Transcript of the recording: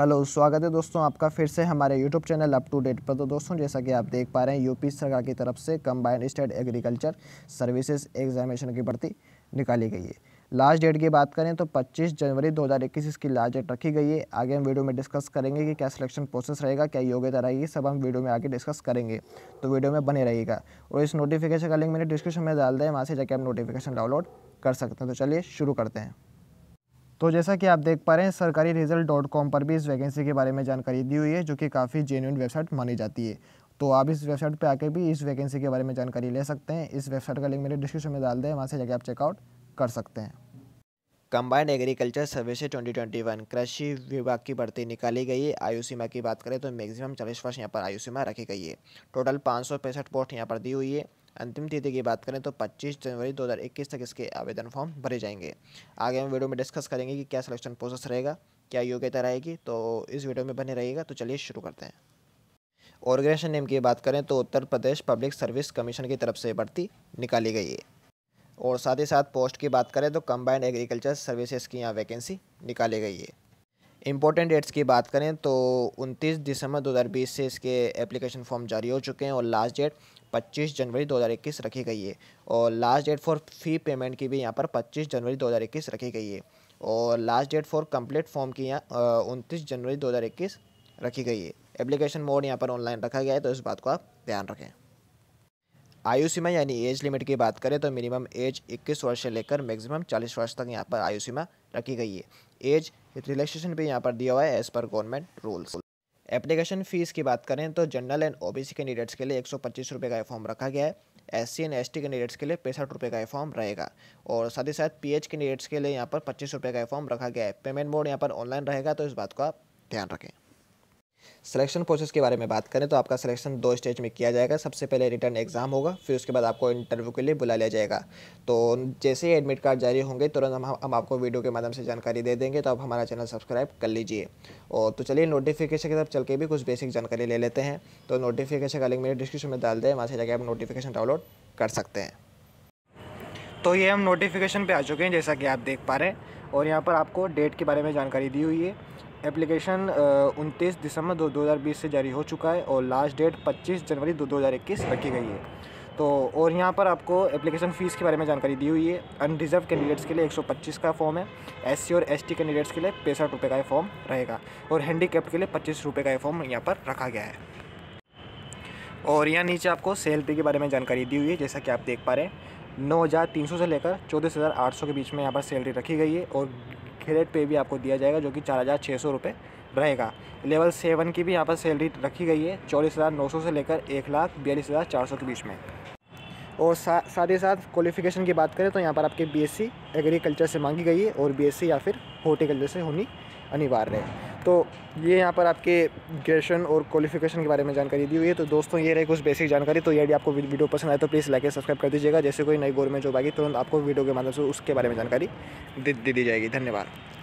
hello स्वागत है दोस्तों आपका फिर से हमारे YouTube channel up to date पर तो दोस्तों जैसा कि आप देख पा रहे हैं यूपी सरकार की तरफ से combined state agriculture services examination की भर्ती निकाली गई है लास्ट डेट की बात करें तो 25 जनवरी 2021 इसकी लास्ट डेट रखी गई है आगे हम वीडियो में डिस्कस करेंगे कि क्या सिलेक्शन प्रोसेस रहेगा क्या योग्यता रहेगी सब हम वीडियो में आगे डिस्कस करेंगे तो वीडियो में बने रहेगा और इस नोटिफिकेशन का लिंक मैंने डिस्क्रिप्शन में डाल दें वहाँ से जाकर आप नोटिफिकेशन डाउनलोड कर सकते हैं तो चलिए शुरू करते हैं तो जैसा कि आप देख पा रहे हैं सरकारी रिजल्ट डॉट कॉम पर भी इस वैकेंसी के बारे में जानकारी दी हुई है जो कि काफ़ी जेन्यून वेबसाइट मानी जाती है तो आप इस वेबसाइट पर आकर भी इस वैकेंसी के बारे में जानकारी ले सकते हैं इस वेबसाइट का लिंक मेरे डिस्क्रिप्शन में डाल दें वहाँ से जाके आप चेकआउट कर सकते हैं कंबाइंड एग्रीकल्चर सर्विस 2021 कृषि विभाग की भर्ती निकाली गई है आयु सीमा की बात करें तो मैक्सिमम चालीस वर्ष यहाँ पर आयु सीमा रखी गई है टोटल पाँच सौ पैंसठ पोस्ट यहाँ पर दी हुई है अंतिम तिथि की बात करें तो 25 जनवरी 2021 तक इसके आवेदन फॉर्म भरे जाएंगे आगे हम वीडियो में डिस्कस करेंगे कि क्या सिलेक्शन प्रोसेस रहेगा क्या योग्यता रहेगी तो इस वीडियो में बने रहिएगा तो चलिए शुरू करते हैं ऑर्गेनाइजेशन नेम की बात करें तो Uttar Pradesh public service commission की तरफ से भर्ती निकाली गई है और साथ ही साथ पोस्ट की बात करें तो कंबाइंड एग्रीकल्चर सर्विसेज की यहाँ वैकेंसी निकाली गई है इम्पोर्टेंट डेट्स की बात करें तो 29 दिसंबर 2020 से इसके एप्लीकेशन फॉर्म जारी हो चुके हैं और लास्ट डेट 25 जनवरी 2021 रखी गई है और last date for fee payment की भी यहाँ पर 25 जनवरी 2021 रखी गई है और last date for complete form की यहाँ उनतीस जनवरी 2021 रखी गई है एप्लीकेशन मोड यहाँ पर ऑनलाइन रखा गया है तो इस बात को आप ध्यान रखें आयु सीमा यानी एज लिमिट की बात करें तो मिनिमम एज 21 वर्ष से लेकर मैक्सिमम 40 वर्ष तक यहाँ पर आयु सीमा रखी गई है एज रिलैक्सेशन भी यहाँ पर दिया हुआ है as per government rules application fees की बात करें तो जनरल एंड ओबीसी कैंडिडेट्स के लिए एक सौ पच्चीस रुपये का फॉर्म रखा गया है S C and S T candidates के लिए पैंसठ रुपये का फॉर्म रहेगा और साथ ही साथ पी एच कैंडिडेट्स के लिए यहाँ पर पच्चीस रुपये का फॉर्म रखा गया है पेमेंट मोड यहाँ पर ऑनलाइन रहेगा तो इस बात का ध्यान रखें सिलेक्शन प्रोसेस के बारे में बात करें तो आपका सिलेक्शन दो स्टेज में किया जाएगा सबसे पहले रिटर्न एग्ज़ाम होगा फिर उसके बाद आपको इंटरव्यू के लिए बुला लिया जाएगा तो जैसे ही एडमिट कार्ड जारी होंगे तुरंत हम हम आपको वीडियो के माध्यम से जानकारी दे देंगे तो आप हमारा चैनल सब्सक्राइब कर लीजिए और तो चलिए नोटिफिकेशन की तरफ चल के भी कुछ बेसिक जानकारी ले लेते हैं तो नोटिफिकेशन का लिंक मेरे डिस्क्रिप्शन में डाल दें वहाँ से जाकर आप नोटिफिकेशन डाउनलोड कर सकते हैं तो ये हम नोटिफिकेशन पर आ चुके हैं जैसा कि आप देख पा रहे हैं और यहाँ पर आपको डेट के बारे में जानकारी दी हुई है एप्लीकेशन उनतीस दिसंबर दो दो हज़ार बीस से जारी हो चुका है और लास्ट डेट पच्चीस जनवरी दो दो हज़ार इक्कीस रखी गई है तो और यहाँ पर आपको एप्लीकेशन फ़ीस के बारे में जानकारी दी हुई है अनरिजर्व कैंडिडेट्स के लिए 125 का फॉर्म है एससी और एसटी कैंडिडेट्स के लिए पैंसठ रुपये का फॉर्म रहेगा और हैंडीकेप्ट के लिए पच्चीस रुपये का ये फॉर्म यहाँ पर रखा गया है और यहाँ नीचे आपको सैलरी के बारे में जानकारी दी हुई है जैसा कि आप देख पा रहे हैं नौ हज़ार तीन सौ से लेकर चौदह हज़ार आठ सौ के बीच में यहाँ पर सैलरी रखी गई है और कैरेट पे भी आपको दिया जाएगा जो कि चार हज़ार छः सौ रुपये रहेगा लेवल सेवन की भी यहाँ पर सैलरी रखी गई है चौलीस हज़ार नौ सौ से लेकर एक लाख बयालीस हज़ार चार सौ के बीच में और साथ ही साथ क्वालिफिकेशन की बात करें तो यहाँ पर आपके बी एग्रीकल्चर से मांगी गई है और बी या फिर हॉर्टिकल्चर से होनी अनिवार्य है तो ये यहाँ पर आपके ग्रेजुएशन और क्वालिफिकेशन के बारे में जानकारी दी हुई है तो दोस्तों ये रही कुछ बेसिक जानकारी तो यदि आपको वीडियो पसंद आए तो प्लीज़ लाइक सब्सक्राइब कर दीजिएगा जैसे कोई नई गवर्नमेंट जॉब आएगी तुरंत आपको वीडियो के माध्यम से उसके बारे में जानकारी दे दी जाएगी धन्यवाद